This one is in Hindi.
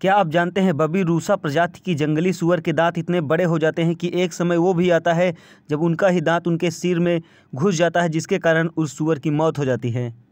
क्या आप जानते हैं बबी रूसा प्रजाति की जंगली सुअर के दांत इतने बड़े हो जाते हैं कि एक समय वो भी आता है जब उनका ही दांत उनके सिर में घुस जाता है जिसके कारण उस सुअर की मौत हो जाती है